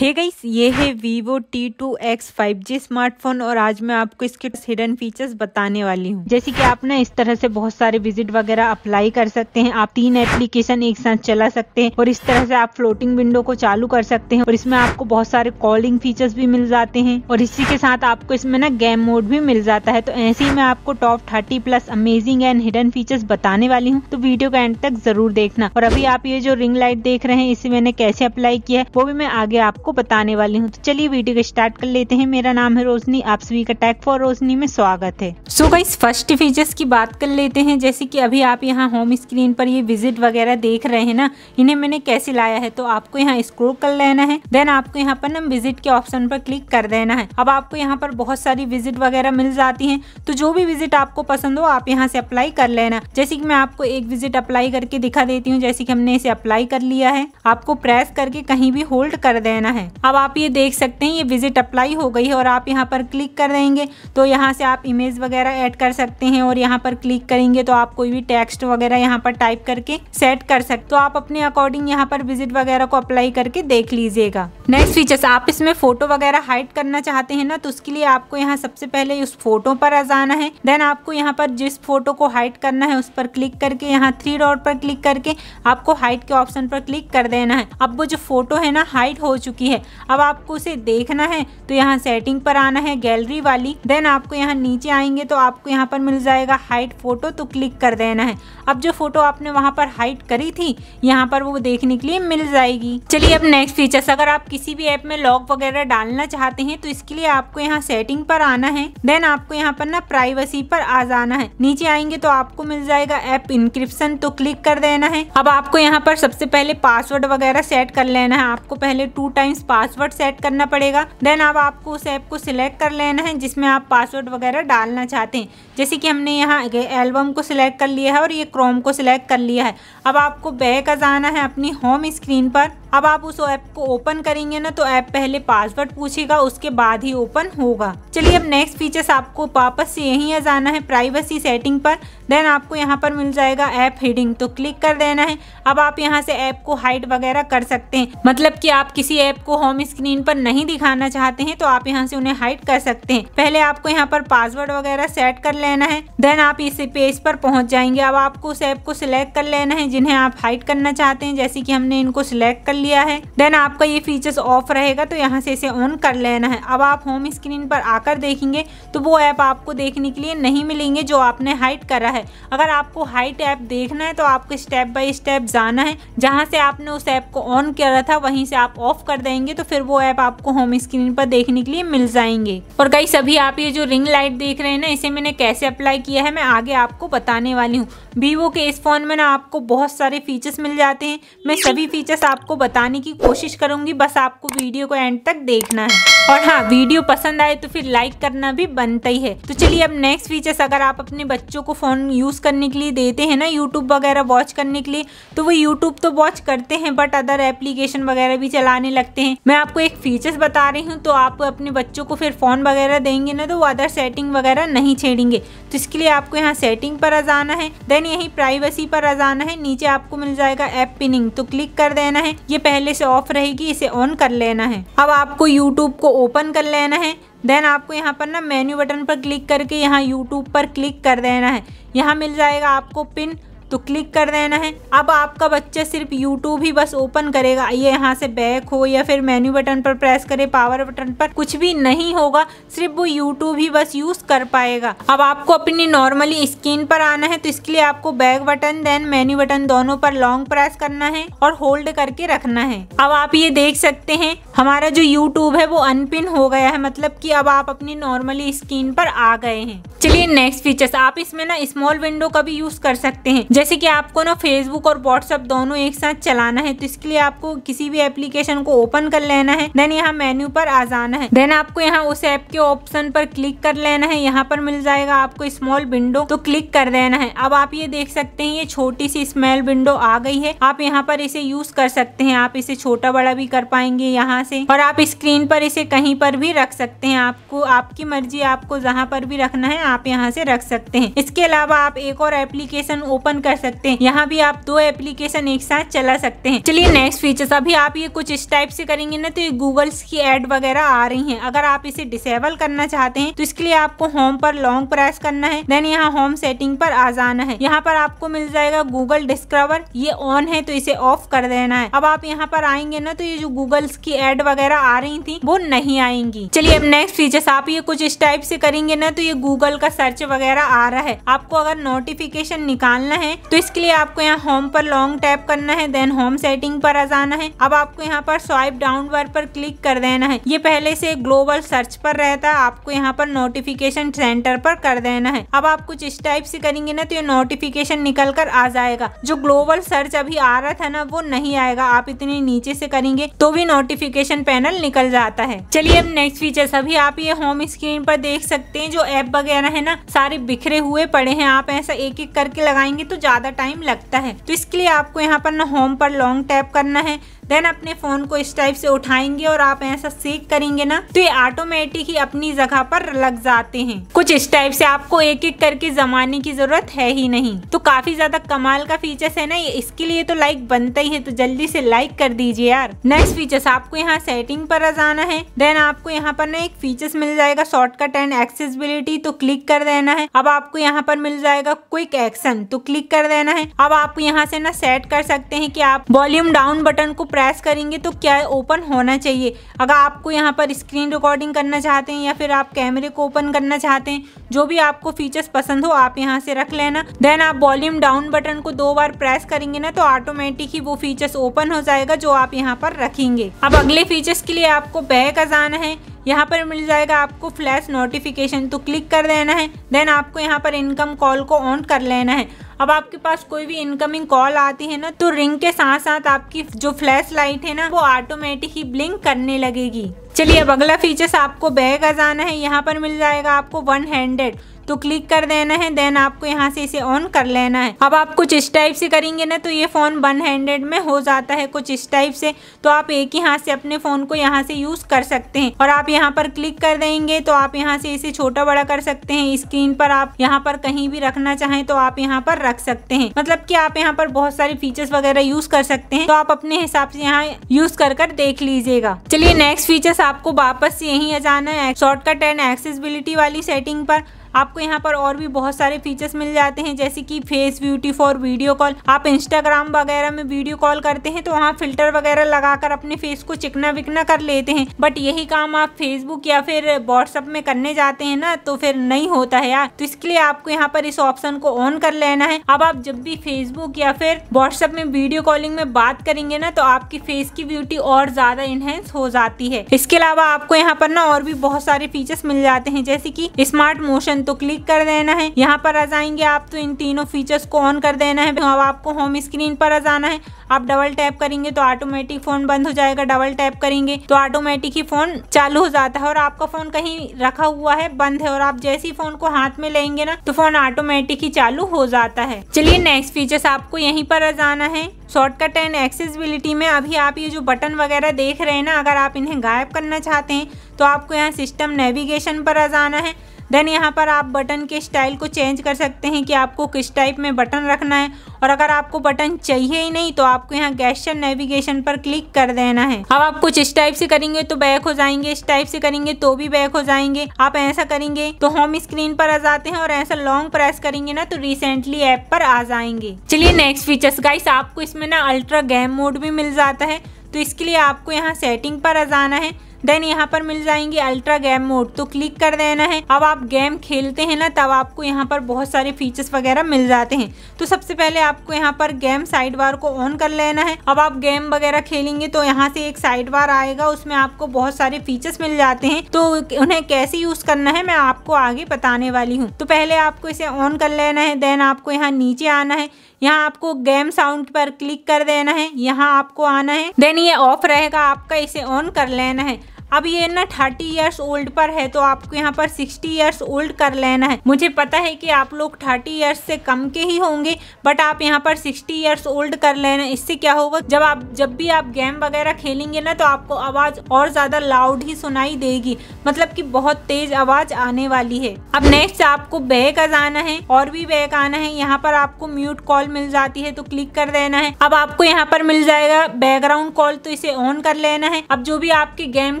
हे hey guys ये है Vivo T2X 5G smartphone और आज मैं आपको इसके हिडन फीचर्स बताने वाली हूँ जैसे कि आप ना इस तरह से बहुत सारे विजिट वगैरह अप्लाई कर सकते हैं आप तीन एप्लीकेशन एक साथ चला सकते हैं और इस तरह से आप फ्लोटिंग विंडो को चालू कर सकते हैं और इसमें आपको बहुत सारे कॉलिंग फीचर्स भी मिल जाते हैं और इसी के साथ आपको इसमें ना गेम मोड भी मिल जाता है तो ऐसे ही मैं आपको top thirty plus amazing and hidden features बताने वाली हूँ तो वीडियो का एंड तक जरूर देखना और अभी आप ये जो रिंग लाइट देख रहे हैं इसे मैंने कैसे अप्लाई किया है वो भी मैं आगे आप आपको बताने वाली हूँ तो चलिए वीडियो को स्टार्ट कर लेते हैं मेरा नाम है रोशनी आप सभी का टैक फॉर रोशनी में स्वागत है सो गई फर्स्ट फीचर्स की बात कर लेते हैं जैसे कि अभी आप यहाँ होम स्क्रीन पर ये विजिट वगैरह देख रहे हैं ना इन्हें मैंने कैसे लाया है तो आपको यहाँ स्क्रोल कर लेना है देन आपको यहाँ पर ना विजिट के ऑप्शन पर क्लिक कर देना है अब आपको यहाँ पर बहुत सारी विजिट वगैरह मिल जाती है तो जो भी विजिट आपको पसंद हो आप यहाँ से अप्लाई कर लेना जैसे की मैं आपको एक विजिट अप्लाई करके दिखा देती हूँ जैसे की हमने इसे अप्लाई कर लिया है आपको प्रेस करके कहीं भी होल्ड कर देना है अब आप ये देख सकते हैं ये विजिट अप्लाई हो गई है और आप यहाँ पर क्लिक कर देंगे तो यहाँ से आप इमेज वगैरह ऐड कर सकते हैं और यहाँ पर क्लिक करेंगे तो आप कोई भी टेक्स्ट वगैरह यहाँ पर टाइप करके सेट कर सकते तो आप अपने अकॉर्डिंग यहाँ पर विजिट वगैरह को अप्लाई करके देख लीजिएगा नेक्स्ट फीचर्स आप इसमें फोटो वगैरह हाइड करना चाहते हैं ना तो उसके लिए आपको यहाँ सबसे पहले उस फोटो पर आ जाना है देन आपको यहाँ पर जिस फोटो को हाइड करना है उस पर क्लिक करके यहाँ थ्री डॉट पर क्लिक करके आपको हाइट के ऑप्शन पर क्लिक कर देना है अब वो जो फोटो है ना हाइट हो चुकी होती है अब आपको उसे देखना है तो यहाँ सेटिंग पर आना है गैलरी वाली देन आपको यहाँ नीचे आएंगे तो आपको यहाँ पर मिल जाएगा हाइट फोटो तो क्लिक कर देना है अब जो फोटो आपने वहाँ पर हाइट करी थी यहाँ पर वो देखने के लिए मिल जाएगी चलिए अब नेक्स्ट फीचर्स अगर आप किसी भी ऐप में लॉक वगैरह डालना चाहते हैं तो इसके लिए आपको यहाँ सेटिंग पर आना है देन आपको यहाँ पर ना प्राइवेसी पर आ जाना है नीचे आएंगे तो आपको मिल जाएगा ऐप इंक्रिप्शन तो क्लिक कर देना है अब आपको यहाँ पर सबसे पहले पासवर्ड वगैरह सेट कर लेना है आपको पहले two time means password set करना पड़ेगा देन अब आपको उस ऐप को सिलेक्ट कर लेना है जिसमें आप पासवर्ड वगैरह डालना चाहते हैं जैसे कि हमने यहाँ एल्बम को सिलेक्ट कर लिया है और ये क्रोम को सिलेक्ट कर लिया है अब आपको बैक आ जाना है अपनी होम स्क्रीन पर अब आप उस ऐप को ओपन करेंगे ना तो ऐप पहले पासवर्ड पूछेगा उसके बाद ही ओपन होगा चलिए अब नेक्स्ट फीचर्स आपको वापस से यहीं आ जाना है प्राइवेसी सेटिंग पर देन आपको यहाँ पर मिल जाएगा ऐप हेडिंग तो क्लिक कर देना है अब आप यहाँ से ऐप को हाइड वगैरह कर सकते हैं मतलब कि आप किसी ऐप को होम स्क्रीन पर नहीं दिखाना चाहते हैं तो आप यहाँ से उन्हें हाइड कर सकते हैं पहले आपको यहाँ पर पासवर्ड वगैरह सेट कर लेना है देन आप इस पेज पर पहुँच जाएंगे अब आपको उस ऐप को सिलेक्ट कर लेना है जिन्हें आप हाइड करना चाहते हैं जैसे कि हमने इनको सिलेक्ट कर लिया है देन आपका ये फीचर्स ऑफ रहेगा तो यहाँ से इसे ऑन कर लेना है अब आप होम स्क्रीन पर आकर देखेंगे तो वो ऐप आपको देखने के लिए नहीं मिलेंगे जो आपने हाइट करा है अगर आपको हाइट ऐप देखना है तो आपको स्टेप बाय स्टेप जाना है जहाँ से आपने उस ऐप को ऑन करा था वहीं से आप ऑफ कर देंगे तो फिर वो ऐप आपको होम स्क्रीन पर देखने के लिए मिल जाएंगे और कई सभी आप ये जो रिंग लाइट देख रहे हैं ना इसे मैंने कैसे अप्लाई किया है मैं आगे आपको बताने वाली हूँ वीवो के इस फ़ोन में ना आपको बहुत सारे फीचर्स मिल जाते हैं मैं सभी फीचर्स आपको बताने की कोशिश करूँगी बस आपको वीडियो को एंड तक देखना है और हाँ वीडियो पसंद आए तो फिर लाइक करना भी बनता ही है तो चलिए अब नेक्स्ट फीचर्स अगर आप अपने बच्चों को फ़ोन यूज़ करने के लिए देते हैं ना यूट्यूब वगैरह वॉच करने के लिए तो वो यूट्यूब तो वॉच करते हैं बट अदर एप्लीकेशन वगैरह भी चलाने लगते हैं मैं आपको एक फीचर्स बता रही हूँ तो आप अपने बच्चों को फिर फ़ोन वगैरह देंगे ना तो वो अदर सेटिंग वगैरह नहीं छेड़ेंगे तो इसके लिए आपको यहाँ सेटिंग पर आ जाना है देन यही प्राइवेसी पर आ जाना है नीचे आपको मिल जाएगा ऐप पिनिंग तो क्लिक कर देना है ये पहले से ऑफ रहेगी इसे ऑन कर लेना है अब आपको यूट्यूब को ओपन कर लेना है देन आपको यहाँ पर ना मेन्यू बटन पर क्लिक करके यहाँ यूट्यूब पर क्लिक कर देना है यहाँ मिल जाएगा आपको पिन तो क्लिक कर देना है अब आपका बच्चा सिर्फ यूट्यूब ही बस ओपन करेगा ये यहाँ से बैक हो या फिर मेन्यू बटन पर प्रेस करे पावर बटन पर कुछ भी नहीं होगा सिर्फ वो यूट्यूब ही बस यूज कर पाएगा अब आपको अपनी नॉर्मली स्क्रीन पर आना है तो इसके लिए आपको back button then menu button दोनों पर लॉन्ग प्रेस करना है और होल्ड करके रखना है अब आप ये देख सकते हैं हमारा जो यूट्यूब है वो अनपिन हो गया है मतलब कि अब आप अपनी नॉर्मली स्क्रीन पर आ गए हैं चलिए नेक्स्ट फीचर्स आप इसमें ना स्मॉल विंडो का भी यूज कर सकते हैं जैसे कि आपको ना फेसबुक और व्हाट्सअप दोनों एक साथ चलाना है तो इसके लिए आपको किसी भी एप्लीकेशन को ओपन कर लेना है देन यहाँ मेन्यू पर आ जाना है देन आपको यहाँ उस ऐप के ऑप्शन पर क्लिक कर लेना है यहाँ पर मिल जाएगा आपको स्मॉल विंडो तो क्लिक कर देना है अब आप ये देख सकते हैं ये छोटी सी स्मॉल विंडो आ गई है आप यहाँ पर इसे यूज कर सकते हैं आप इसे छोटा बड़ा भी कर पाएंगे यहाँ से और आप स्क्रीन पर इसे कहीं पर भी रख सकते हैं आपको आपकी मर्जी आपको जहाँ पर भी रखना है आप यहाँ से रख सकते हैं इसके अलावा आप एक और एप्लीकेशन ओपन कर सकते हैं यहाँ भी आप दो एप्लीकेशन एक साथ चला सकते हैं चलिए नेक्स्ट फीचर्स अभी आप ये कुछ इस टाइप से करेंगे ना तो ये गूगल्स की एड वगैरह आ रही है अगर आप इसे डिसेबल करना चाहते हैं तो इसके लिए आपको होम पर लॉन्ग प्रेस करना है देन यहाँ होम सेटिंग पर आ जाना है यहाँ पर आपको मिल जाएगा गूगल डिस्कवर ये ऑन है तो इसे ऑफ कर देना है अब आप यहाँ पर आएंगे ना तो ये जो गूगल्स की एड वगैरह आ रही थी वो नहीं आएंगी चलिए अब नेक्स्ट फीचर्स आप ये कुछ इस टाइप से करेंगे ना तो ये गूगल का सर्च वगैरह आ रहा है आपको अगर नोटिफिकेशन निकालना है तो इसके लिए आपको यहाँ होम पर लॉन्ग टैप करना है देन होम सेटिंग पर आ जाना है अब आपको यहाँ पर स्वाइप डाउन वर्ड पर क्लिक कर देना है ये पहले से ग्लोबल सर्च पर रहता है आपको यहाँ पर नोटिफिकेशन सेंटर पर कर देना है अब आप कुछ इस टाइप से करेंगे ना तो ये नोटिफिकेशन निकल कर आ जाएगा जो ग्लोबल सर्च अभी आ रहा था ना वो नहीं आएगा आप इतने नीचे से करेंगे तो भी नोटिफिकेशन पैनल निकल जाता है चलिए अब नेक्स्ट फीचर अभी आप ये होम स्क्रीन पर देख सकते हैं जो ऐप वगैरह है ना सारे बिखरे हुए पड़े हैं आप ऐसा एक एक करके लगाएंगे तो ज़्यादा टाइम लगता है तो इसके लिए आपको यहाँ पर ना होम पर लॉन्ग टैप करना है देन अपने फ़ोन को इस टाइप से उठाएंगे और आप ऐसा सेक करेंगे ना तो ये ऑटोमेटिक ही अपनी जगह पर लग जाते हैं कुछ इस टाइप से आपको एक एक करके जमाने की ज़रूरत है ही नहीं तो काफ़ी ज़्यादा कमाल का फीचर्स है ना ये इसके लिए तो लाइक बनता ही है तो जल्दी से लाइक कर दीजिए यार नेक्स्ट फीचर्स आपको यहाँ सेटिंग पर जाना है देन आपको यहाँ पर ना एक फीचर्स मिल जाएगा शॉर्टकट एंड एक्सेसिबिलिटी तो क्लिक कर देना है अब आपको यहाँ पर मिल जाएगा क्विक एक्शन तो क्लिक कर देना है अब आप यहाँ से ना सेट कर सकते हैं की आप वॉल्यूम डाउन बटन को प्रेस करेंगे तो क्या ओपन होना चाहिए अगर आपको यहाँ पर स्क्रीन रिकॉर्डिंग करना चाहते हैं या फिर आप कैमरे को ओपन करना चाहते हैं जो भी आपको फीचर्स पसंद हो आप यहाँ से रख लेना देन आप वॉल्यूम डाउन बटन को दो बार प्रेस करेंगे ना तो ऑटोमेटिक ही वो फीचर्स ओपन हो जाएगा जो आप यहाँ पर रखेंगे अब अगले फीचर्स के लिए आपको बैक आ जाना है यहाँ पर मिल जाएगा आपको फ्लैश नोटिफिकेशन तो क्लिक कर देना है देन आपको यहाँ पर इनकम कॉल को ऑन कर लेना है अब आपके पास कोई भी इनकमिंग कॉल आती है ना तो रिंग के साथ साथ आपकी जो फ्लैश लाइट है ना वो ऑटोमेटिक ही ब्लिंक करने लगेगी चलिए अब अगला फीचर्स आपको बैग आ जाना है यहाँ पर मिल जाएगा आपको वन हैंडेड तो क्लिक कर देना है देन आपको यहाँ से इसे ऑन कर लेना है अब आप कुछ इस टाइप से करेंगे ना तो ये फ़ोन वन हैंड्रेड में हो जाता है कुछ इस टाइप से तो आप एक ही हाथ से अपने फ़ोन को यहाँ से यूज़ कर सकते हैं और आप यहाँ पर क्लिक कर देंगे तो आप यहाँ से इसे छोटा बड़ा कर सकते हैं स्क्रीन पर आप यहाँ पर कहीं भी रखना चाहें तो आप यहाँ पर रख सकते हैं मतलब कि आप यहाँ पर बहुत सारे फीचर्स वगैरह यूज कर सकते हैं तो आप अपने हिसाब से यहाँ यूज कर कर देख लीजिएगा चलिए नेक्स्ट फीचर्स आपको वापस यही आ जाना है शॉर्टकट एंड एक्सेसिबिलिटी वाली सेटिंग पर आपको यहाँ पर और भी बहुत सारे फीचर्स मिल जाते हैं जैसे कि face beauty for video call आप इंस्टाग्राम वगैरह में वीडियो कॉल करते हैं तो वहाँ फिल्टर वगैरह लगाकर अपने फेस को चिकना विकना कर लेते हैं बट यही काम आप फेसबुक या फिर व्हाट्सअप में करने जाते हैं ना तो फिर नहीं होता है यार तो इसके लिए आपको यहाँ पर इस ऑप्शन को ऑन कर लेना है अब आप जब भी फेसबुक या फिर व्हाट्सअप में वीडियो कॉलिंग में बात करेंगे ना तो आपकी फेस की ब्यूटी और ज्यादा इनहेंस हो जाती है इसके अलावा आपको यहाँ पर ना और भी बहुत सारे फीचर्स मिल जाते हैं जैसे की स्मार्ट मोशन तो क्लिक कर देना है यहाँ पर आ जाएंगे आप तो इन तीनों फीचर्स को ऑन कर देना है अब आपको होम स्क्रीन पर आ जाना है आप डबल टैप करेंगे तो ऑटोमेटिक फोन बंद हो जाएगा डबल टैप करेंगे तो ऑटोमेटिक ही फोन चालू हो जाता है और आपका फोन कहीं रखा हुआ है बंद है और आप जैसे ही फोन को हाथ में लेंगे ना तो फोन ऑटोमेटिक ही चालू हो जाता है चलिए नेक्स्ट फीचर्स आपको यहीं पर जाना है शॉर्टकट एंड एक्सेसिबिलिटी में अभी आप ये जो बटन वगैरह देख रहे हैं ना अगर आप इन्हें गायब करना चाहते हैं तो आपको यहाँ सिस्टम नेविगेशन पर आ जाना है देन यहाँ पर आप बटन के स्टाइल को चेंज कर सकते हैं कि आपको किस टाइप में बटन रखना है और अगर आपको बटन चाहिए ही नहीं तो आपको यहाँ गैस्टर नेविगेशन पर क्लिक कर देना है अब आप कुछ इस टाइप से करेंगे तो बैक हो जाएंगे इस टाइप से करेंगे तो भी बैक हो जाएंगे आप ऐसा करेंगे तो होम स्क्रीन पर आ जाते हैं और ऐसा लॉन्ग प्रेस करेंगे ना तो रिसेंटली ऐप पर आ जाएंगे चलिए नेक्स्ट फीचर्स गाइस आपको इसमें ना अल्ट्रा गेम मोड भी मिल जाता है तो इसके लिए आपको यहाँ सेटिंग पर आ जाना है देन यहाँ पर मिल जाएंगे अल्ट्रा गेम मोड तो क्लिक कर देना है अब आप गेम खेलते हैं ना तब आपको यहाँ पर बहुत सारे फीचर्स वगैरह मिल जाते हैं तो सबसे पहले आपको यहाँ पर गेम साइड बार को ऑन कर लेना है अब आप गेम वगैरह खेलेंगे तो यहाँ से एक साइड बार आएगा उसमें आपको बहुत सारे फीचर्स मिल जाते हैं तो उन्हें कैसे यूज करना है मैं आपको आगे बताने वाली हूँ तो पहले आपको इसे ऑन कर लेना है देन आपको यहाँ नीचे आना है यहाँ आपको गेम साउंड पर क्लिक कर देना है यहाँ आपको आना है देन ये ऑफ रहेगा आपका इसे ऑन कर लेना है अब ये ना थर्टी ईयर्स ओल्ड पर है तो आपको यहाँ पर सिक्सटी ईयर्स ओल्ड कर लेना है मुझे पता है कि आप लोग थर्टी ईयर्स से कम के ही होंगे बट आप यहाँ पर सिक्सटी ईयर्स ओल्ड कर लेना इससे क्या होगा जब आप जब भी आप गेम वगैरह खेलेंगे ना तो आपको आवाज़ और ज़्यादा लाउड ही सुनाई देगी मतलब की बहुत तेज आवाज़ आने वाली है अब नेक्स्ट आपको बैक आना है और भी बैक आना है यहाँ पर आपको म्यूट कॉल मिल जाती है तो क्लिक कर देना है अब आपको यहाँ पर मिल जाएगा बैकग्राउंड कॉल तो इसे ऑन कर लेना है अब जो भी आपके गेम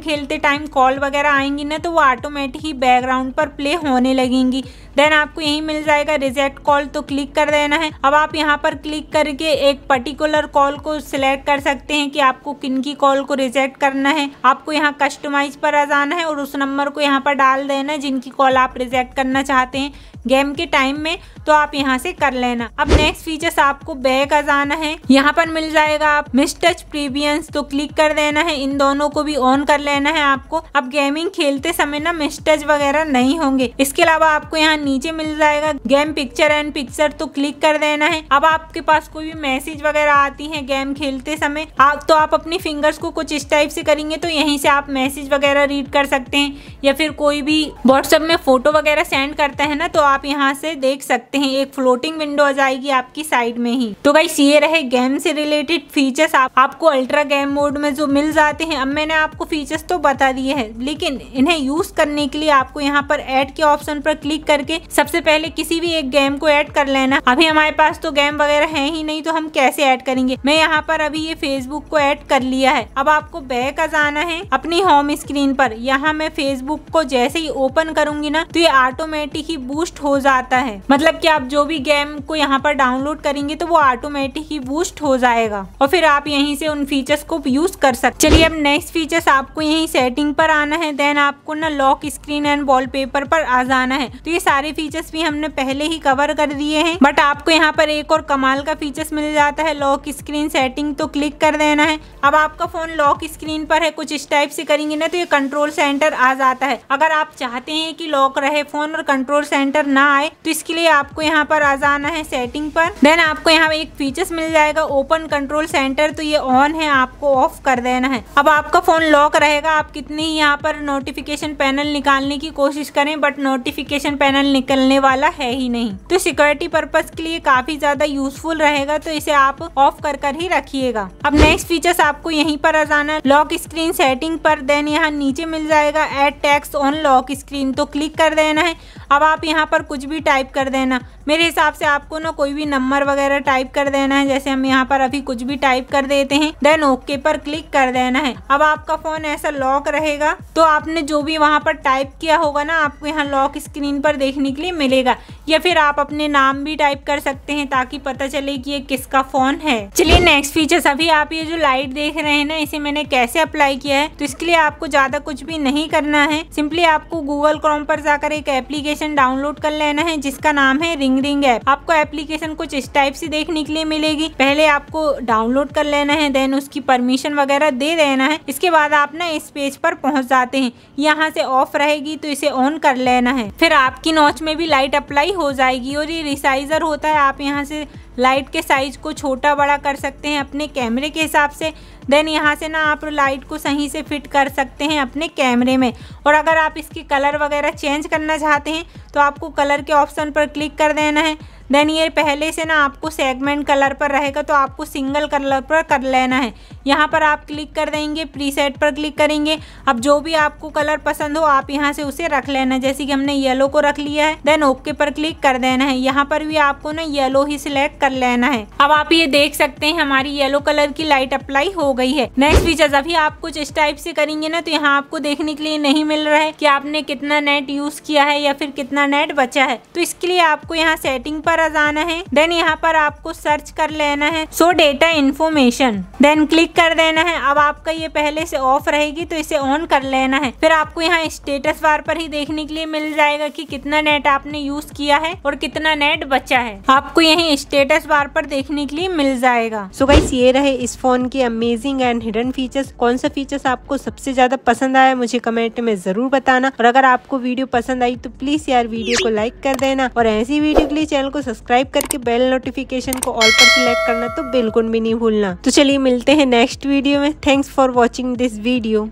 खेल खेलते टाइम कॉल वगैरह आएंगी ना तो वो ऑटोमेटिक ही बैकग्राउंड पर प्ले होने लगेंगी देन आपको यही मिल जाएगा रिजेक्ट कॉल तो क्लिक कर देना है अब आप यहाँ पर क्लिक करके एक पर्टिकुलर कॉल को सिलेक्ट कर सकते हैं कि आपको किन की कॉल को रिजेक्ट करना है आपको यहाँ कस्टमाइज पर आ जाना है और उस नंबर को यहाँ पर डाल देना जिनकी कॉल आप रिजेक्ट करना चाहते हैं गेम के टाइम में तो आप यहाँ से कर लेना अब नेक्स्ट फीचर्स आपको बैक आ जाना है यहाँ पर मिल जाएगा आप मिस टच प्रीवियंस तो क्लिक कर देना है इन दोनों को भी ऑन कर लेना है आपको अब गेमिंग खेलते समय ना मिस टच वगैरह नहीं होंगे इसके अलावा आपको यहाँ नीचे मिल जाएगा गेम पिक्चर एंड पिक्चर तो क्लिक कर देना है अब आपके पास कोई भी मैसेज वगैरह आती है गेम खेलते समय आप तो आप अपनी फिंगर्स को कुछ इस टाइप से करेंगे तो यहीं से आप मैसेज वगैरह रीड कर सकते हैं या फिर कोई भी व्हाट्सएप में फोटो वगैरह सेंड करते हैं ना तो आप यहाँ से देख सकते हैं एक फ्लोटिंग विंडो आ जाएगी आपकी साइड में ही तो गाइस ये रहे गेम से रिलेटेड फीचर्स आप, आपको अल्ट्रा गेम मोड में जो मिल जाते हैं अब मैंने आपको फीचर्स तो बता दिए हैं लेकिन इन्हें यूज करने के लिए आपको यहाँ पर एड के ऑप्शन पर क्लिक करके सबसे पहले किसी भी एक गेम को एड कर लेना अभी हमारे पास तो गेम वगैरह है ही नहीं तो हम कैसे ऐड करेंगे मैं यहाँ पर अभी ये फेसबुक को ऐड कर लिया है अब आपको बैक आ जाना है अपनी होम स्क्रीन पर यहाँ मैं फेसबुक को जैसे ही ओपन करूंगी ना तो ये ऑटोमेटिक ही बूस्ट हो जाता है मतलब कि आप जो भी गेम को यहाँ पर डाउनलोड करेंगे तो वो ऑटोमेटिक ही बूस्ट हो जाएगा और फिर आप यहीं से उन फीचर्स को यूज कर सकते चलिए अब नेक्स्ट फीचर्स आपको यही सेटिंग पर आना है देन आपको ना लॉक स्क्रीन एंड पेपर पर आ जाना है तो ये सारे फीचर्स भी हमने पहले ही कवर कर दिए है बट आपको यहाँ पर एक और कमाल का फीचर्स मिल जाता है लॉक स्क्रीन सेटिंग तो क्लिक कर देना है अब आपका फोन लॉक स्क्रीन पर है कुछ इस टाइप से करेंगे ना तो ये कंट्रोल सेंटर आ जाता है अगर आप चाहते हैं कि लॉक रहे फोन और कंट्रोल सेंटर ना आए तो इसके लिए आपको यहाँ पर आ जाना है सेटिंग पर देन आपको यहाँ एक फीचर्स मिल जाएगा ओपन कंट्रोल सेंटर तो ये ऑन है आपको ऑफ कर देना है अब आपका फोन लॉक रहेगा आप कितनी यहाँ पर नोटिफिकेशन पैनल निकालने की कोशिश करें बट नोटिफिकेशन पैनल निकलने वाला है ही नहीं तो सिक्योरिटी पर्पज के लिए काफी ज्यादा यूजफुल रहेगा तो इसे आप ऑफ कर कर ही रखिएगा अब नेक्स्ट फीचर्स आपको यहीं पर आ जाना है लॉक स्क्रीन सेटिंग पर देन यहाँ नीचे मिल जाएगा add text on lock screen तो क्लिक कर देना है अब आप यहाँ पर कुछ भी टाइप कर देना मेरे हिसाब से आपको ना कोई भी नंबर वगैरह टाइप कर देना है जैसे हम यहाँ पर अभी कुछ भी टाइप कर देते हैं देन ओके पर क्लिक कर देना है अब आपका फोन ऐसा लॉक रहेगा तो आपने जो भी वहाँ पर टाइप किया होगा ना आपको यहाँ लॉक स्क्रीन पर देखने के लिए मिलेगा या फिर आप अपने नाम भी टाइप कर सकते हैं ताकि पता चले कि ये किसका फोन है चलिए नेक्स्ट फीचर अभी आप ये जो लाइट देख रहे हैं ना इसे मैंने कैसे अप्लाई किया है तो इसके लिए आपको ज्यादा कुछ भी नहीं करना है सिंपली आपको गूगल क्रोम पर जाकर एक एप्लीकेशन डाउनलोड कर लेना है जिसका नाम है रिंग रिंग ऐप आपको एप्लीकेशन कुछ इस टाइप से देखने के लिए मिलेगी पहले आपको डाउनलोड कर लेना है देन उसकी परमिशन वगैरह दे देना है इसके बाद आप ना इस पेज पर पहुंच जाते हैं यहाँ से ऑफ रहेगी तो इसे ऑन कर लेना है फिर आपकी नोच में भी लाइट अप्लाई हो जाएगी और ये रिसाइजर होता है आप यहाँ से लाइट के साइज को छोटा बड़ा कर सकते हैं अपने कैमरे के हिसाब से देन यहाँ से ना आप लाइट को सही से फिट कर सकते हैं अपने कैमरे में और अगर आप इसके कलर वगैरह चेंज करना चाहते हैं तो आपको कलर के ऑप्शन पर क्लिक कर देना रहना है देन ये पहले से ना आपको सेगमेंट कलर पर रहेगा तो आपको सिंगल कलर पर कर लेना है यहाँ पर आप क्लिक कर देंगे प्रीसेट पर क्लिक करेंगे अब जो भी आपको कलर पसंद हो आप यहाँ से उसे रख लेना जैसे कि हमने येलो को रख लिया है देन ओके पर क्लिक कर देना है यहाँ पर भी आपको ना येलो ही सिलेक्ट कर लेना है अब आप ये देख सकते हैं हमारी येलो कलर की लाइट अप्लाई हो गई है नेक्स्ट फीचर अभी आप कुछ इस टाइप से करेंगे ना तो यहाँ आपको देखने के लिए नहीं मिल रहा है कि आपने कितना नेट यूज किया है या फिर कितना नेट बचा है तो इसके लिए आपको यहाँ सेटिंग पर पर आ जाना है देन यहाँ पर आपको सर्च कर लेना है so data information then click कर देना है अब आपका ये पहले से ऑफ रहेगी तो इसे ऑन कर लेना है फिर आपको यहाँ स्टेटस बार पर ही देखने के लिए मिल जाएगा कि कितना नेट आपने यूज किया है और कितना नेट बचा है आपको यही स्टेटस बार पर देखने के लिए मिल जाएगा सो so गाइस ये रहे इस फोन के अमेजिंग एंड हिडन फीचर्स कौन सा फीचर्स आपको सबसे ज्यादा पसंद आया मुझे कमेंट में जरूर बताना और अगर आपको वीडियो पसंद आई तो प्लीज यार वीडियो को लाइक कर देना और ऐसी वीडियो के लिए चैनल को सब्सक्राइब करके बेल नोटिफिकेशन को ऑल पर सिलेक्ट करना तो बिल्कुल भी नहीं भूलना तो चलिए मिलते हैं नेक्स्ट वीडियो में thanks for watching this video